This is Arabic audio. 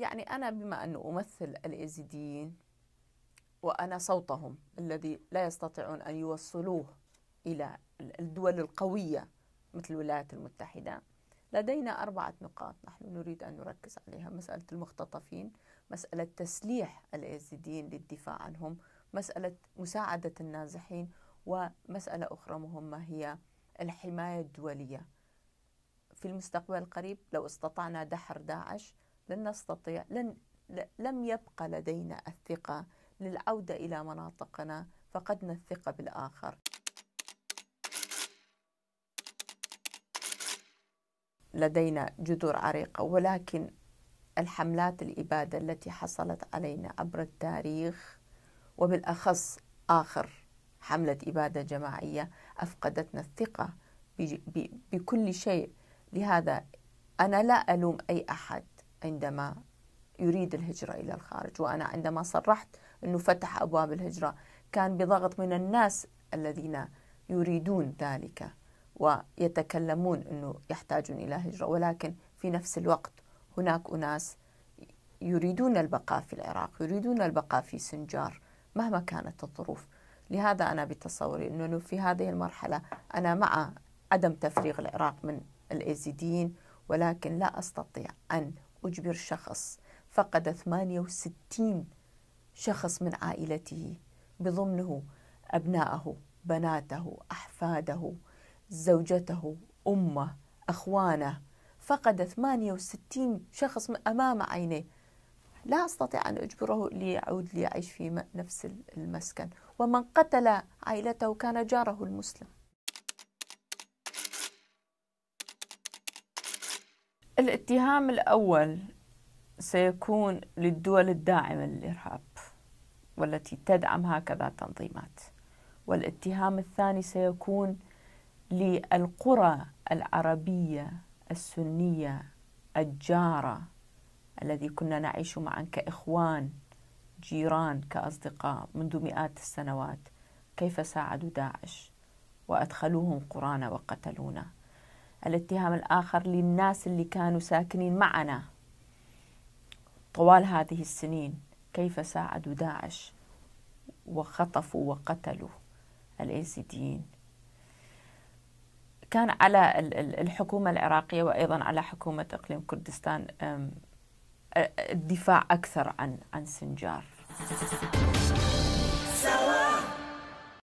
يعني أنا بما أن أمثل الإيزيديين وأنا صوتهم الذي لا يستطيعون أن يوصلوه إلى الدول القوية مثل الولايات المتحدة لدينا أربعة نقاط نحن نريد أن نركز عليها مسألة المختطفين مسألة تسليح الإيزيديين للدفاع عنهم مسألة مساعدة النازحين ومسألة أخرى مهمة هي الحماية الدولية في المستقبل القريب لو استطعنا دحر داعش لن نستطيع لن لم يبقى لدينا الثقة للعودة إلى مناطقنا فقدنا الثقة بالآخر لدينا جذور عريقة ولكن الحملات الإبادة التي حصلت علينا عبر التاريخ وبالأخص آخر حملة إبادة جماعية أفقدتنا الثقة بكل شيء لهذا أنا لا ألوم أي أحد عندما يريد الهجرة إلى الخارج وأنا عندما صرحت أنه فتح أبواب الهجرة كان بضغط من الناس الذين يريدون ذلك ويتكلمون أنه يحتاجون إلى هجرة ولكن في نفس الوقت هناك أناس يريدون البقاء في العراق يريدون البقاء في سنجار مهما كانت الظروف لهذا أنا بتصوري أنه في هذه المرحلة أنا مع عدم تفريغ العراق من الإيزيديين ولكن لا أستطيع أن أجبر شخص فقد 68 شخص من عائلته بضمنه أبنائه بناته أحفاده زوجته أمه أخوانه فقد 68 شخص أمام عينيه لا أستطيع أن أجبره ليعود ليعيش في نفس المسكن ومن قتل عائلته كان جاره المسلم الاتهام الأول سيكون للدول الداعمة للإرهاب والتي تدعم هكذا التنظيمات والاتهام الثاني سيكون للقرى العربية السنية الجارة الذي كنا نعيش معا كإخوان جيران كأصدقاء منذ مئات السنوات كيف ساعدوا داعش وأدخلوهم قرانا وقتلونا الاتهام الآخر للناس اللي كانوا ساكنين معنا طوال هذه السنين كيف ساعدوا داعش وخطفوا وقتلوا الإيزيديين كان على الحكومة العراقية وأيضا على حكومة إقليم كردستان الدفاع أكثر عن عن سنجار